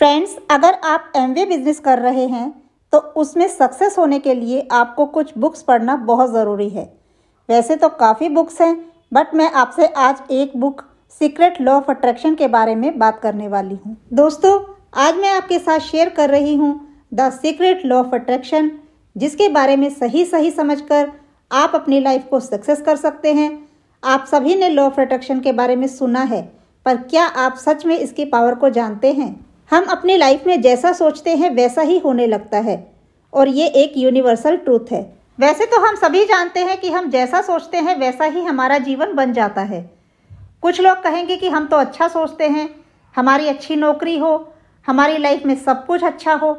friends अगर आप M business कर रहे हैं तो उसमें सक्सेस होने के लिए आपको कुछ बुक्स पढ़ना बहुत ज़रूरी है वैसे तो काफ़ी बुक्स हैं बट मैं आपसे आज एक book secret law of attraction के बारे में बात करने वाली हूँ दोस्तों आज मैं आपके साथ शेयर कर रही हूँ the secret law of attraction जिसके बारे में सही सही समझकर आप अपनी लाइफ को सक्सेस कर सकते हैं आप सभी ने लॉ ऑफ अट्रैक्शन के बारे में सुना है पर क्या आप सच में इसकी पावर को जानते हैं हम अपनी लाइफ में जैसा सोचते हैं वैसा ही होने लगता है और ये एक यूनिवर्सल ट्रूथ है वैसे तो हम सभी जानते हैं कि हम जैसा सोचते हैं वैसा ही हमारा जीवन बन जाता है कुछ लोग कहेंगे कि हम तो अच्छा सोचते हैं हमारी अच्छी नौकरी हो हमारी लाइफ में सब कुछ अच्छा हो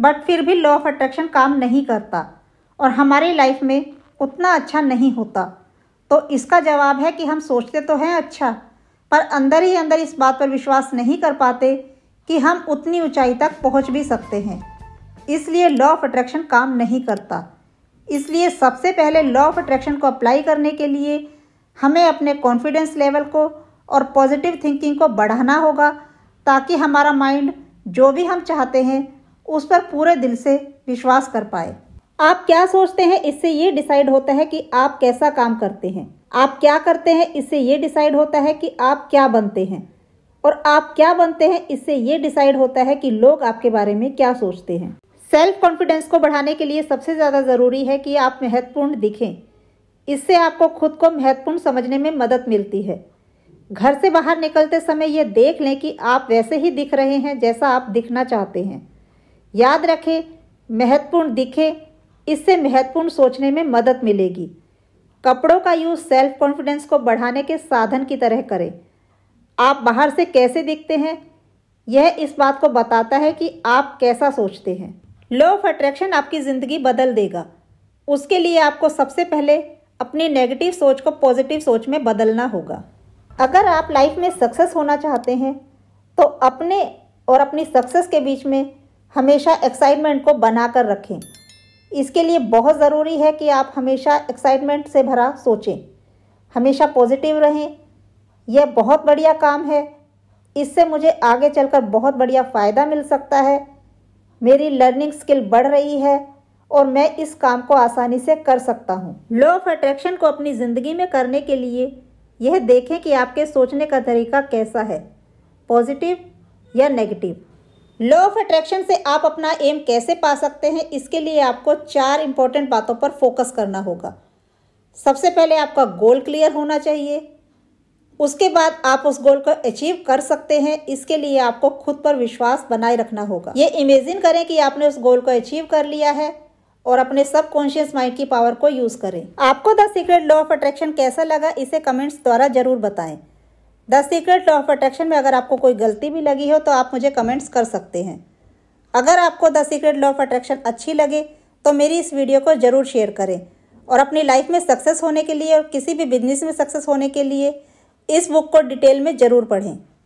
बट फिर भी लॉ ऑफ अट्रैक्शन काम नहीं करता और हमारी लाइफ में उतना अच्छा नहीं होता तो इसका जवाब है कि हम सोचते तो हैं अच्छा पर अंदर ही अंदर इस बात पर विश्वास नहीं कर पाते कि हम उतनी ऊंचाई तक पहुंच भी सकते हैं इसलिए लॉ ऑफ अट्रैक्शन काम नहीं करता इसलिए सबसे पहले लॉ ऑफ अट्रैक्शन को अप्लाई करने के लिए हमें अपने कॉन्फिडेंस लेवल को और पॉजिटिव थिंकिंग को बढ़ाना होगा ताकि हमारा माइंड जो भी हम चाहते हैं उस पर पूरे दिल से विश्वास कर पाए आप क्या सोचते हैं इससे ये डिसाइड होता है कि आप कैसा काम करते हैं आप क्या करते हैं इससे ये डिसाइड होता है कि आप क्या बनते हैं और आप क्या बनते हैं इससे ये डिसाइड होता है कि लोग आपके बारे में क्या सोचते हैं सेल्फ कॉन्फिडेंस को बढ़ाने के लिए सबसे ज़्यादा ज़रूरी है कि आप महत्वपूर्ण दिखें इससे आपको खुद को महत्वपूर्ण समझने में मदद मिलती है घर से बाहर निकलते समय ये देख लें कि आप वैसे ही दिख रहे हैं जैसा आप दिखना चाहते हैं याद रखें महत्वपूर्ण दिखें इससे महत्वपूर्ण सोचने में मदद मिलेगी कपड़ों का यूज़ सेल्फ कॉन्फिडेंस को बढ़ाने के साधन की तरह करें आप बाहर से कैसे दिखते हैं यह इस बात को बताता है कि आप कैसा सोचते हैं लॉ ऑफ अट्रैक्शन आपकी ज़िंदगी बदल देगा उसके लिए आपको सबसे पहले अपनी नेगेटिव सोच को पॉजिटिव सोच में बदलना होगा अगर आप लाइफ में सक्सेस होना चाहते हैं तो अपने और अपनी सक्सेस के बीच में हमेशा एक्साइटमेंट को बना कर रखें इसके लिए बहुत ज़रूरी है कि आप हमेशा एक्साइटमेंट से भरा सोचें हमेशा पॉजिटिव रहें यह बहुत बढ़िया काम है इससे मुझे आगे चलकर बहुत बढ़िया फ़ायदा मिल सकता है मेरी लर्निंग स्किल बढ़ रही है और मैं इस काम को आसानी से कर सकता हूँ लॉ ऑफ अट्रैक्शन को अपनी ज़िंदगी में करने के लिए यह देखें कि आपके सोचने का तरीका कैसा है पॉजिटिव या नेगेटिव लॉ ऑफ अट्रैक्शन से आप अपना एम कैसे पा सकते हैं इसके लिए आपको चार इंपॉर्टेंट बातों पर फोकस करना होगा सबसे पहले आपका गोल क्लियर होना चाहिए उसके बाद आप उस गोल को अचीव कर सकते हैं इसके लिए आपको खुद पर विश्वास बनाए रखना होगा ये इमेजिन करें कि आपने उस गोल को अचीव कर लिया है और अपने सब कॉन्शियस माइंड की पावर को यूज करें आपको the secret law of attraction कैसा लगा इसे कमेंट्स द्वारा जरूर बताएं the secret law of attraction में अगर आपको कोई गलती भी लगी हो तो आप मुझे कमेंट्स कर सकते हैं अगर आपको the secret law of attraction अच्छी लगे तो मेरी इस वीडियो को ज़रूर शेयर करें और अपनी लाइफ में सक्सेस होने के लिए और किसी भी बिजनेस में सक्सेस होने के लिए इस बुक को डिटेल में ज़रूर पढ़ें